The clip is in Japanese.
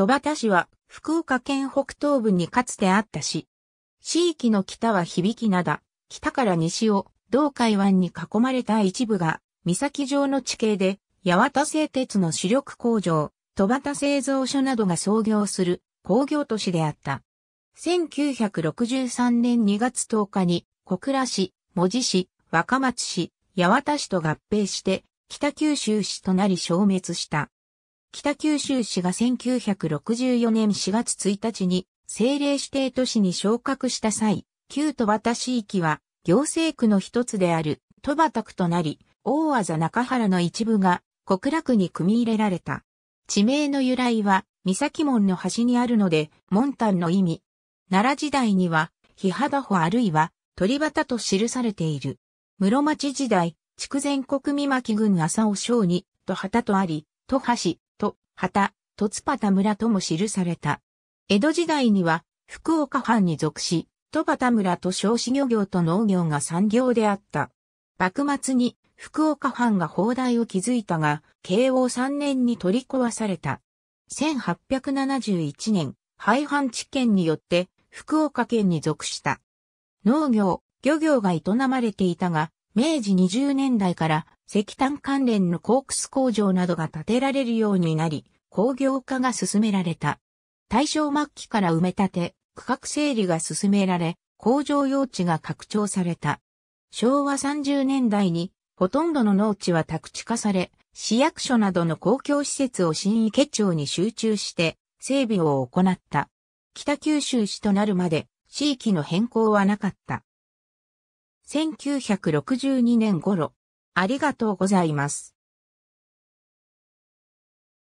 戸畑市は福岡県北東部にかつてあった市。地域の北は響き灘、北から西を同海湾に囲まれた一部が岬上の地形で八幡製鉄の主力工場、戸畑製造所などが創業する工業都市であった。1963年2月10日に小倉市、門司市、若松市、八幡市と合併して北九州市となり消滅した。北九州市が1964年4月1日に政令指定都市に昇格した際、旧戸畑市域は行政区の一つである戸畑区となり、大字中原の一部が小倉区に組み入れられた。地名の由来は、三崎門の端にあるので、門端の意味。奈良時代には、日肌穂あるいは、鳥畑と記されている。室町時代、筑前国見巻郡浅尾省に、と旗とあり、戸橋、旗、とつぱた村とも記された。江戸時代には、福岡藩に属し、戸端村と小子漁業と農業が産業であった。幕末に福岡藩が砲台を築いたが、慶応3年に取り壊された。1871年、廃藩置県によって福岡県に属した。農業、漁業が営まれていたが、明治20年代から石炭関連のコークス工場などが建てられるようになり、工業化が進められた。大正末期から埋め立て、区画整理が進められ、工場用地が拡張された。昭和30年代に、ほとんどの農地は宅地化され、市役所などの公共施設を新池町に集中して整備を行った。北九州市となるまで地域の変更はなかった。1962年頃。ありがとうございます。